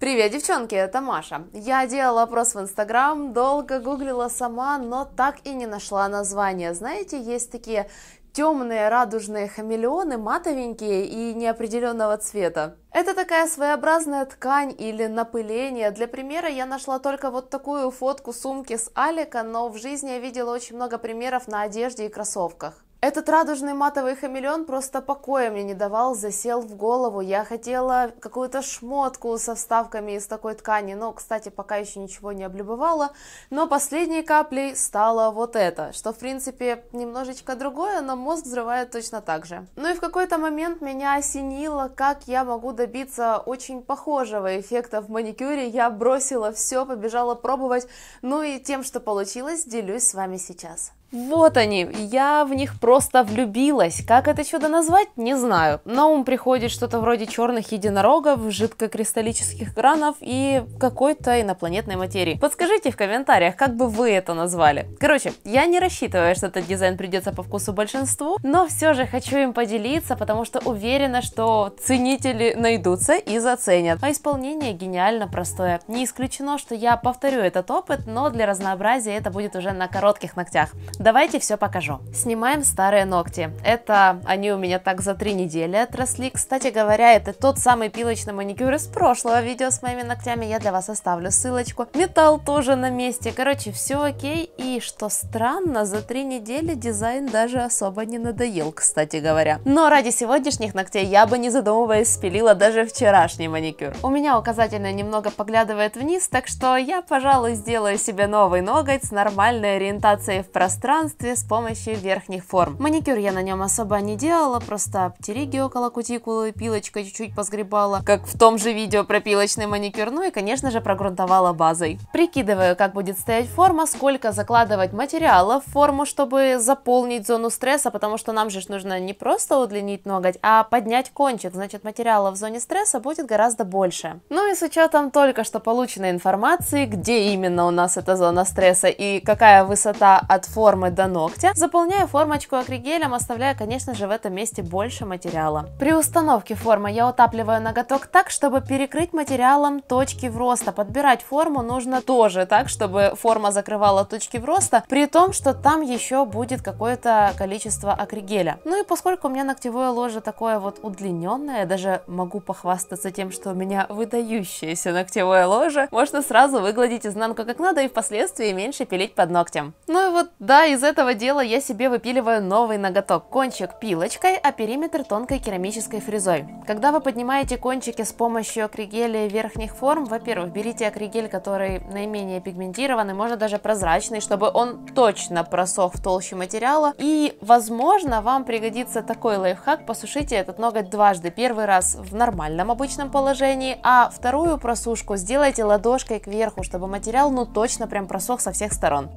Привет, девчонки, это Маша. Я делала опрос в Инстаграм, долго гуглила сама, но так и не нашла название. Знаете, есть такие темные радужные хамелеоны, матовенькие и неопределенного цвета. Это такая своеобразная ткань или напыление. Для примера я нашла только вот такую фотку сумки с Алика, но в жизни я видела очень много примеров на одежде и кроссовках. Этот радужный матовый хамелеон просто покоя мне не давал, засел в голову. Я хотела какую-то шмотку со вставками из такой ткани, но, кстати, пока еще ничего не облюбовала. Но последней каплей стало вот это, что, в принципе, немножечко другое, но мозг взрывает точно так же. Ну и в какой-то момент меня осенило, как я могу добиться очень похожего эффекта в маникюре. Я бросила все, побежала пробовать, ну и тем, что получилось, делюсь с вами сейчас. Вот они, я в них просто влюбилась. Как это чудо назвать, не знаю. На ум приходит что-то вроде черных единорогов, жидкокристаллических кранов и какой-то инопланетной материи. Подскажите в комментариях, как бы вы это назвали. Короче, я не рассчитываю, что этот дизайн придется по вкусу большинству, но все же хочу им поделиться, потому что уверена, что ценители найдутся и заценят. А исполнение гениально простое. Не исключено, что я повторю этот опыт, но для разнообразия это будет уже на коротких ногтях. Давайте все покажу. Снимаем старые ногти. Это они у меня так за три недели отросли. Кстати говоря, это тот самый пилочный маникюр из прошлого видео с моими ногтями. Я для вас оставлю ссылочку. Металл тоже на месте. Короче, все окей. И что странно, за три недели дизайн даже особо не надоел, кстати говоря. Но ради сегодняшних ногтей я бы не задумываясь спилила даже вчерашний маникюр. У меня указательный немного поглядывает вниз, так что я, пожалуй, сделаю себе новый ноготь с нормальной ориентацией в пространстве пространстве с помощью верхних форм. Маникюр я на нем особо не делала, просто обтериги около кутикулы, пилочкой чуть-чуть позгребала, как в том же видео про пилочный маникюр, ну и, конечно же, прогрунтовала базой. Прикидываю, как будет стоять форма, сколько закладывать материала в форму, чтобы заполнить зону стресса, потому что нам же нужно не просто удлинить ноготь, а поднять кончик, значит материала в зоне стресса будет гораздо больше. Ну и с учетом только что полученной информации, где именно у нас эта зона стресса и какая высота от формы формы до ногтя. Заполняю формочку акригелем, оставляя, конечно же, в этом месте больше материала. При установке формы я утапливаю ноготок так, чтобы перекрыть материалом точки в роста. Подбирать форму нужно тоже так, чтобы форма закрывала точки в роста, при том, что там еще будет какое-то количество акригеля. Ну и поскольку у меня ногтевое ложе такое вот удлиненное, я даже могу похвастаться тем, что у меня выдающееся ногтевое ложе, можно сразу выгладить изнанку как надо и впоследствии меньше пилить под ногтем. Ну и вот, да, из этого дела я себе выпиливаю новый ноготок. Кончик пилочкой, а периметр тонкой керамической фрезой. Когда вы поднимаете кончики с помощью акригеля верхних форм, во-первых, берите акригель, который наименее пигментированный, можно даже прозрачный, чтобы он точно просох в толще материала. И, возможно, вам пригодится такой лайфхак, посушите этот ноготь дважды. Первый раз в нормальном обычном положении, а вторую просушку сделайте ладошкой кверху, чтобы материал ну точно прям просох со всех сторон.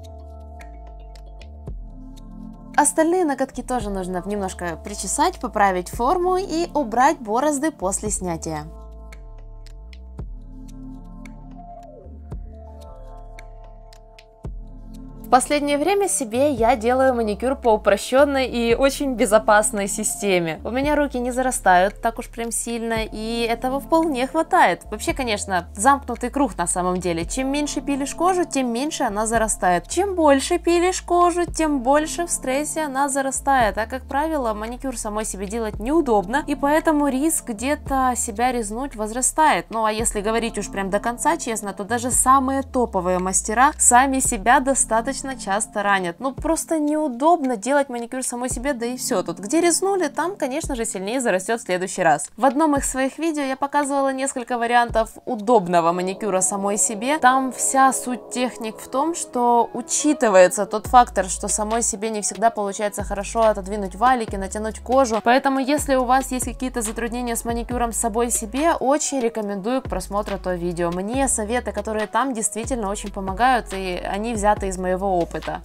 Остальные ноготки тоже нужно немножко причесать, поправить форму и убрать борозды после снятия. последнее время себе я делаю маникюр по упрощенной и очень безопасной системе. У меня руки не зарастают так уж прям сильно, и этого вполне хватает. Вообще, конечно, замкнутый круг на самом деле. Чем меньше пилишь кожу, тем меньше она зарастает. Чем больше пилишь кожу, тем больше в стрессе она зарастает. А как правило, маникюр самой себе делать неудобно, и поэтому риск где-то себя резнуть возрастает. Ну а если говорить уж прям до конца честно, то даже самые топовые мастера сами себя достаточно достаточно часто ранят. Ну, просто неудобно делать маникюр самой себе, да и все. Тут где резнули, там, конечно же, сильнее зарастет в следующий раз. В одном из своих видео я показывала несколько вариантов удобного маникюра самой себе. Там вся суть техник в том, что учитывается тот фактор, что самой себе не всегда получается хорошо отодвинуть валики, натянуть кожу. Поэтому, если у вас есть какие-то затруднения с маникюром собой себе, очень рекомендую к просмотру то видео. Мне советы, которые там действительно очень помогают, и они взяты из моего опыта.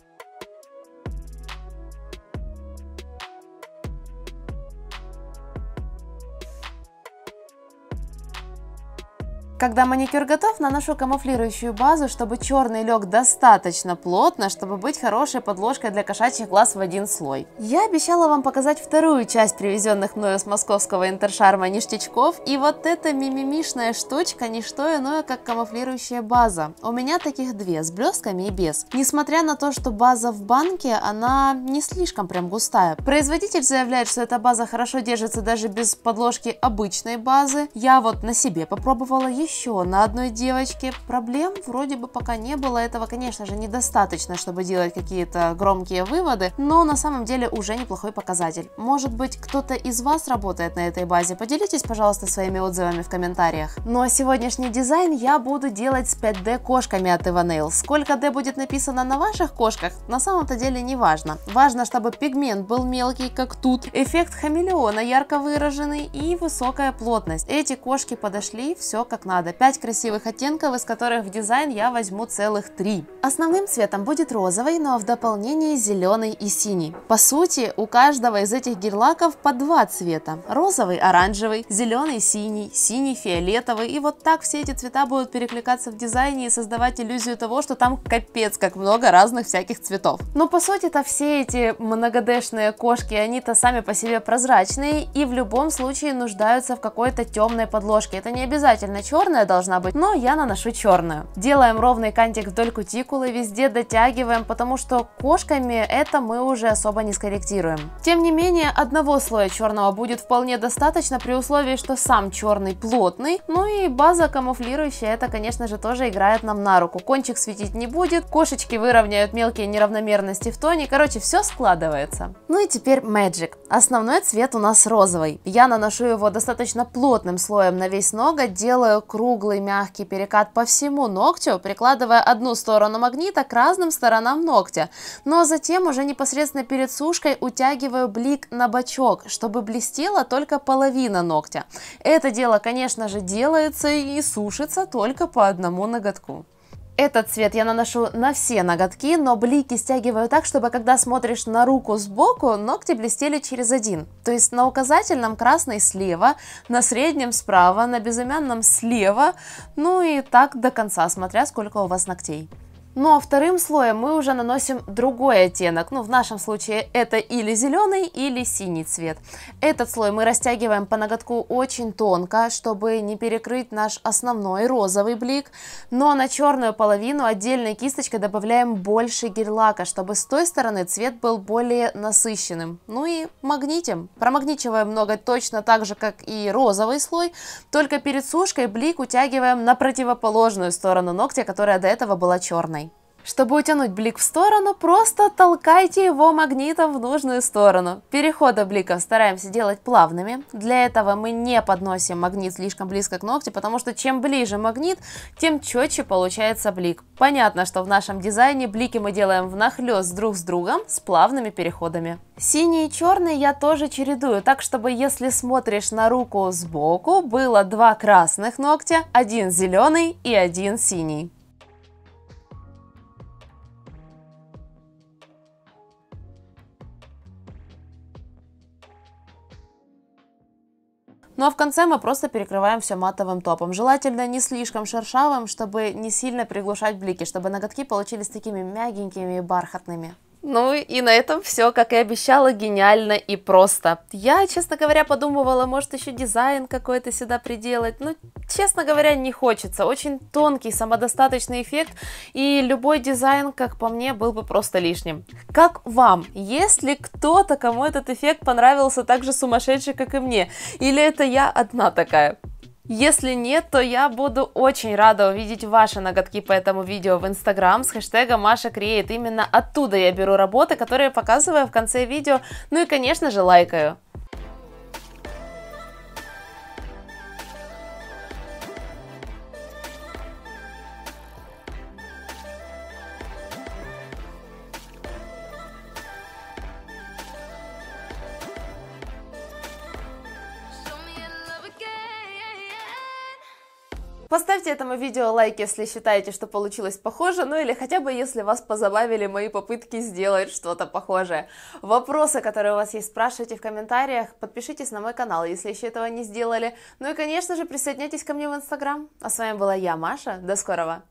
Когда маникюр готов, наношу камуфлирующую базу, чтобы черный лег достаточно плотно, чтобы быть хорошей подложкой для кошачьих глаз в один слой. Я обещала вам показать вторую часть привезенных мною с московского интершарма ништячков, и вот эта мимимишная штучка не что иное, как камуфлирующая база. У меня таких две, с блестками и без. Несмотря на то, что база в банке, она не слишком прям густая. Производитель заявляет, что эта база хорошо держится даже без подложки обычной базы. Я вот на себе попробовала, ей еще на одной девочке. Проблем вроде бы пока не было. Этого, конечно же, недостаточно, чтобы делать какие-то громкие выводы, но на самом деле уже неплохой показатель. Может быть, кто-то из вас работает на этой базе? Поделитесь, пожалуйста, своими отзывами в комментариях. Ну а сегодняшний дизайн я буду делать с 5D кошками от Ivanail. Сколько D будет написано на ваших кошках, на самом-то деле не важно. Важно, чтобы пигмент был мелкий, как тут, эффект хамелеона ярко выраженный и высокая плотность. Эти кошки подошли, все как надо надо. 5 красивых оттенков, из которых в дизайн я возьму целых 3. Основным цветом будет розовый, но в дополнении зеленый и синий. По сути, у каждого из этих гель по два цвета. Розовый, оранжевый, зеленый, синий, синий, фиолетовый. И вот так все эти цвета будут перекликаться в дизайне и создавать иллюзию того, что там капец как много разных всяких цветов. Но ну, по сути-то все эти многодешные кошки, они-то сами по себе прозрачные и в любом случае нуждаются в какой-то темной подложке. Это не обязательно черный, черная должна быть, но я наношу черную. Делаем ровный кантик вдоль кутикулы, везде дотягиваем, потому что кошками это мы уже особо не скорректируем. Тем не менее, одного слоя черного будет вполне достаточно при условии, что сам черный плотный, ну и база камуфлирующая, это, конечно же, тоже играет нам на руку. Кончик светить не будет, кошечки выровняют мелкие неравномерности в тоне, короче, все складывается. Ну и теперь Magic. Основной цвет у нас розовый. Я наношу его достаточно плотным слоем на весь ноготь, делаю круг круглый мягкий перекат по всему ногтю, прикладывая одну сторону магнита к разным сторонам ногтя, но затем уже непосредственно перед сушкой утягиваю блик на бочок, чтобы блестела только половина ногтя. Это дело, конечно же, делается и сушится только по одному ноготку. Этот цвет я наношу на все ноготки, но блики стягиваю так, чтобы когда смотришь на руку сбоку, ногти блестели через один. То есть на указательном красный слева, на среднем справа, на безымянном слева, ну и так до конца, смотря сколько у вас ногтей. Но ну, а вторым слоем мы уже наносим другой оттенок. Ну, в нашем случае это или зеленый, или синий цвет. Этот слой мы растягиваем по ноготку очень тонко, чтобы не перекрыть наш основной розовый блик. Но ну, а на черную половину отдельной кисточкой добавляем больше гель-лака, чтобы с той стороны цвет был более насыщенным. Ну и магнитим. Промагничиваем ноготь точно так же, как и розовый слой, только перед сушкой блик утягиваем на противоположную сторону ногтя, которая до этого была черной. Чтобы утянуть блик в сторону, просто толкайте его магнитом в нужную сторону. Переходы бликов стараемся делать плавными. Для этого мы не подносим магнит слишком близко к ногтю, потому что чем ближе магнит, тем четче получается блик. Понятно, что в нашем дизайне блики мы делаем внахлёст друг с другом с плавными переходами. Синие и черные я тоже чередую, так чтобы если смотришь на руку сбоку, было два красных ногтя, один зеленый и один синий. Ну а в конце мы просто перекрываем все матовым топом. Желательно не слишком шершавым, чтобы не сильно приглушать блики, чтобы ноготки получились такими мягенькими и бархатными. Ну и на этом все, как и обещала, гениально и просто. Я, честно говоря, подумывала, может еще дизайн какой-то сюда приделать, но, ну, честно говоря, не хочется. Очень тонкий, самодостаточный эффект, и любой дизайн, как по мне, был бы просто лишним. Как вам? Есть ли кто-то, кому этот эффект понравился так же сумасшедший, как и мне? Или это я одна такая? Если нет, то я буду очень рада увидеть ваши ноготки по этому видео в Инстаграм с хэштегом Маша Креет. Именно оттуда я беру работы, которые показываю в конце видео, ну и, конечно же, лайкаю. Поставьте этому видео лайк, если считаете, что получилось похоже, ну или хотя бы если вас позабавили мои попытки сделать что-то похожее. Вопросы, которые у вас есть, спрашивайте в комментариях, подпишитесь на мой канал, если еще этого не сделали. Ну и, конечно же, присоединяйтесь ко мне в Инстаграм. А с вами была я, Маша. До скорого!